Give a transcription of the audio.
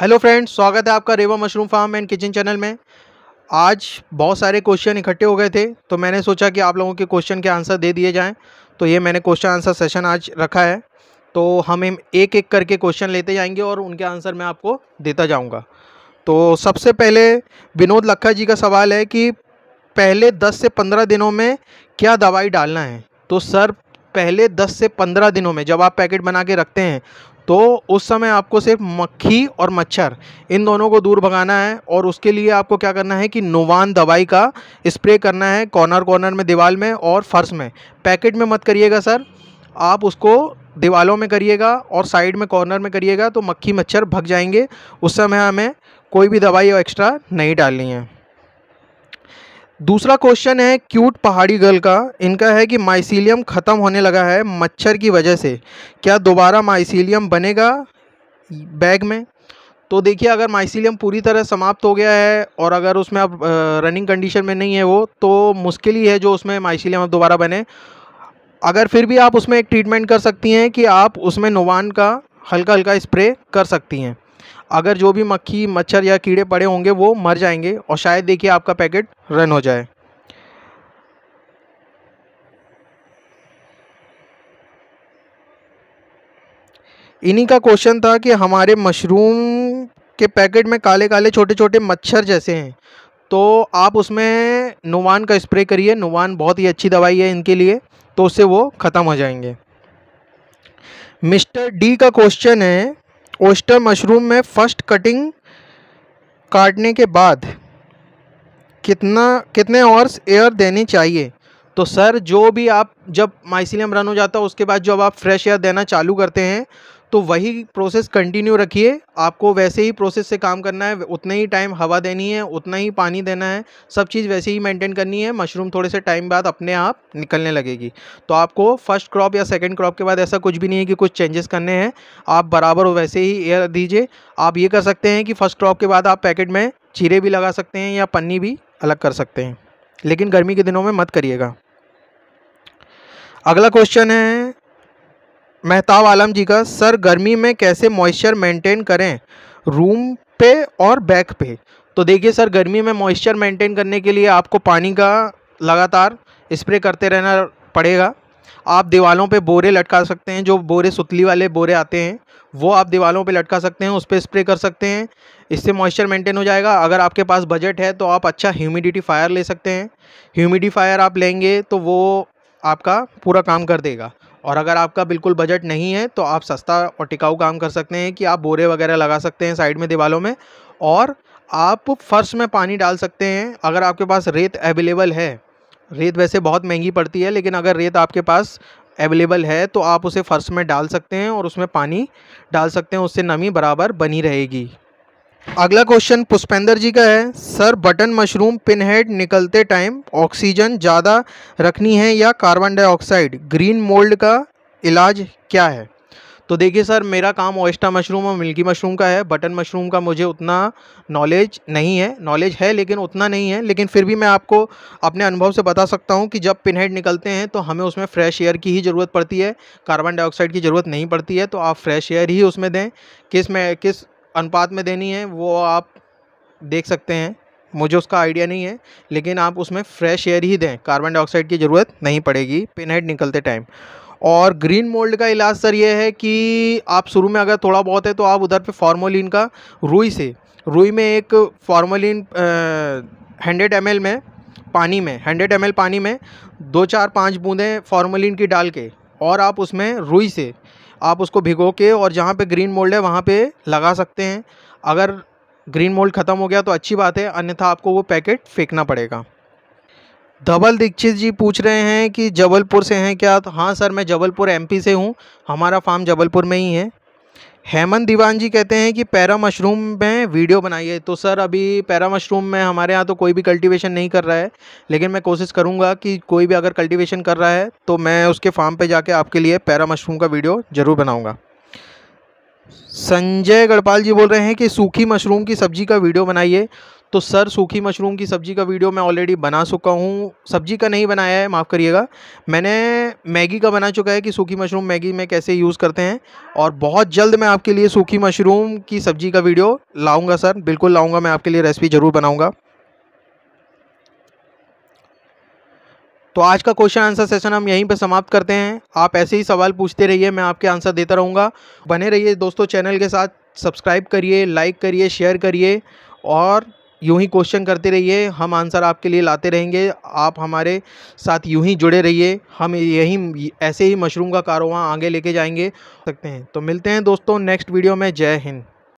hello friends स्वागत है आपका Rewa mushroom farm and kitchen channel में आज बहुत सारे क्वेश्चन इकट्ठे हो गए थे तो मैंने सोचा कि आप लोगों के क्वेश्चन के आंसर दे दिए जाएं तो ये मैंने क्वेश्चन आंसर सेशन आज रखा है तो हम एक एक करके क्वेश्चन लेते जाएंगे और उनके आंसर मैं आपको देता जाऊँगा तो सबसे पहले विनोद लखा जी का सवाल है कि पहले दस से पंद्रह दिनों में क्या दवाई डालना है तो सर पहले 10 से 15 दिनों में जब आप पैकेट बना के रखते हैं तो उस समय आपको सिर्फ मक्खी और मच्छर इन दोनों को दूर भगाना है और उसके लिए आपको क्या करना है कि नोवान दवाई का स्प्रे करना है कॉर्नर कॉर्नर में दीवार में और फर्श में पैकेट में मत करिएगा सर आप उसको दीवालों में करिएगा और साइड में कॉर्नर में करिएगा तो मक्खी मच्छर भग जाएंगे उस समय हमें कोई भी दवाई और एक्स्ट्रा नहीं डालनी है दूसरा क्वेश्चन है क्यूट पहाड़ी गर्ल का इनका है कि माइसीलियम ख़त्म होने लगा है मच्छर की वजह से क्या दोबारा माइसीलियम बनेगा बैग में तो देखिए अगर माइसीलियम पूरी तरह समाप्त हो गया है और अगर उसमें अब रनिंग कंडीशन में नहीं है वो तो मुश्किल ही है जो उसमें माइसीलियम अब दोबारा बने अगर फिर भी आप उसमें एक ट्रीटमेंट कर सकती हैं कि आप उसमें नोवान का हल्का हल्का स्प्रे कर सकती हैं अगर जो भी मक्खी मच्छर या कीड़े पड़े होंगे वो मर जाएंगे और शायद देखिए आपका पैकेट रन हो जाए इन्हीं का क्वेश्चन था कि हमारे मशरूम के पैकेट में काले काले छोटे छोटे मच्छर जैसे हैं तो आप उसमें नुवान का स्प्रे करिए नुवान बहुत ही अच्छी दवाई है इनके लिए तो उससे वो ख़त्म हो जाएंगे मिस्टर डी का क्वेश्चन है ओस्टर मशरूम में फर्स्ट कटिंग काटने के बाद कितना कितने आवर्स एयर देनी चाहिए तो सर जो भी आप जब माइसिलियम रन हो जाता है उसके बाद जब आप फ्रेश एयर देना चालू करते हैं तो वही प्रोसेस कंटिन्यू रखिए आपको वैसे ही प्रोसेस से काम करना है उतना ही टाइम हवा देनी है उतना ही पानी देना है सब चीज़ वैसे ही मेंटेन करनी है मशरूम थोड़े से टाइम बाद अपने आप निकलने लगेगी तो आपको फर्स्ट क्रॉप या सेकंड क्रॉप के बाद ऐसा कुछ भी नहीं है कि कुछ चेंजेस करने हैं आप बराबर वैसे ही एयर दीजिए आप ये कर सकते हैं कि फ़र्स्ट क्रॉप के बाद आप पैकेट में चीरे भी लगा सकते हैं या पन्नी भी अलग कर सकते हैं लेकिन गर्मी के दिनों में मत करिएगा अगला क्वेश्चन है मेहताब आलम जी का सर गर्मी में कैसे मॉइस्चर मेंटेन करें रूम पे और बैक पे तो देखिए सर गर्मी में मॉइस्चर मेंटेन करने के लिए आपको पानी का लगातार स्प्रे करते रहना पड़ेगा आप दीवालों पे बोरे लटका सकते हैं जो बोरे सुतली वाले बोरे आते हैं वो आप दीवालों पे लटका सकते हैं उस पर स्प्रे कर सकते हैं इससे मॉइस्चर मेंटेन हो जाएगा अगर आपके पास बजट है तो आप अच्छा ह्यूमिडिटी फायर ले सकते हैं ह्यूमिडिफायर आप लेंगे तो वो आपका पूरा काम कर देगा और अगर आपका बिल्कुल बजट नहीं है तो आप सस्ता और टिकाऊ काम कर सकते हैं कि आप बोरे वगैरह लगा सकते हैं साइड में दीवारों में और आप फर्श में पानी डाल सकते हैं अगर आपके पास रेत अवेलेबल है रेत वैसे बहुत महंगी पड़ती है लेकिन अगर रेत आपके पास अवेलेबल है तो आप उसे फ़र्श में डाल सकते हैं और उसमें पानी डाल सकते हैं उससे नमी बराबर बनी रहेगी अगला क्वेश्चन पुष्पेंद्र जी का है सर बटन मशरूम पिनहेड निकलते टाइम ऑक्सीजन ज़्यादा रखनी है या कार्बन डाइऑक्साइड ग्रीन मोल्ड का इलाज क्या है तो देखिए सर मेरा काम ओइस्टा मशरूम और मिल्की मशरूम का है बटन मशरूम का मुझे उतना नॉलेज नहीं है नॉलेज है लेकिन उतना नहीं है लेकिन फिर भी मैं आपको अपने अनुभव से बता सकता हूँ कि जब पिनहेड निकलते हैं तो हमें उसमें फ्रेश एयर की ही ज़रूरत पड़ती है कार्बन डाइऑक्साइड की ज़रूरत नहीं पड़ती है तो आप फ्रेश एयर ही उसमें दें किस में किस अनुपात में देनी है वो आप देख सकते हैं मुझे उसका आइडिया नहीं है लेकिन आप उसमें फ्रेश एयर ही दें कार्बन डाइऑक्साइड की ज़रूरत नहीं पड़ेगी पिन हेड निकलते टाइम और ग्रीन मोल्ड का इलाज सर ये है कि आप शुरू में अगर थोड़ा बहुत है तो आप उधर पे फार्मोलिन का रुई से रुई में एक फार्मोलिन हंड्रेड एम में पानी में हंड्रेड एम पानी में दो चार पाँच बूंदें फार्मोलिन की डाल के और आप उसमें रुई से आप उसको भिगो के और जहाँ पे ग्रीन मोल्ड है वहाँ पे लगा सकते हैं अगर ग्रीन मोल्ड ख़त्म हो गया तो अच्छी बात है अन्यथा आपको वो पैकेट फेंकना पड़ेगा धवल दीक्षित जी पूछ रहे हैं कि जबलपुर से हैं क्या तो हाँ सर मैं जबलपुर एमपी से हूँ हमारा फार्म जबलपुर में ही है हेमंत दीवान जी कहते हैं कि पैरा मशरूम में वीडियो बनाइए तो सर अभी पैरा मशरूम में हमारे यहाँ तो कोई भी कल्टीवेशन नहीं कर रहा है लेकिन मैं कोशिश करूँगा कि कोई भी अगर कल्टीवेशन कर रहा है तो मैं उसके फार्म पे जाके आपके लिए पैरा मशरूम का वीडियो ज़रूर बनाऊँगा संजय गढ़पाल जी बोल रहे हैं कि सूखी मशरूम की सब्ज़ी का वीडियो बनाइए तो सर सूखी मशरूम की सब्ज़ी का वीडियो मैं ऑलरेडी बना चुका हूँ सब्ज़ी का नहीं बनाया है माफ़ करिएगा मैंने मैगी का बना चुका है कि सूखी मशरूम मैगी में कैसे यूज़ करते हैं और बहुत जल्द मैं आपके लिए सूखी मशरूम की सब्ज़ी का वीडियो लाऊँगा सर बिल्कुल लाऊँगा मैं आपके लिए रेसिपी ज़रूर बनाऊँगा तो आज का क्वेश्चन आंसर सेशन हम यहीं पर समाप्त करते हैं आप ऐसे ही सवाल पूछते रहिए मैं आपके आंसर देता रहूँगा बने रहिए दोस्तों चैनल के साथ सब्सक्राइब करिए लाइक करिए शेयर करिए और यूं ही क्वेश्चन करते रहिए हम आंसर आपके लिए लाते रहेंगे आप हमारे साथ यूं ही जुड़े रहिए हम यही ऐसे ही मशरूम का कारोबार आगे लेके जाएंगे सकते हैं तो मिलते हैं दोस्तों नेक्स्ट वीडियो में जय हिंद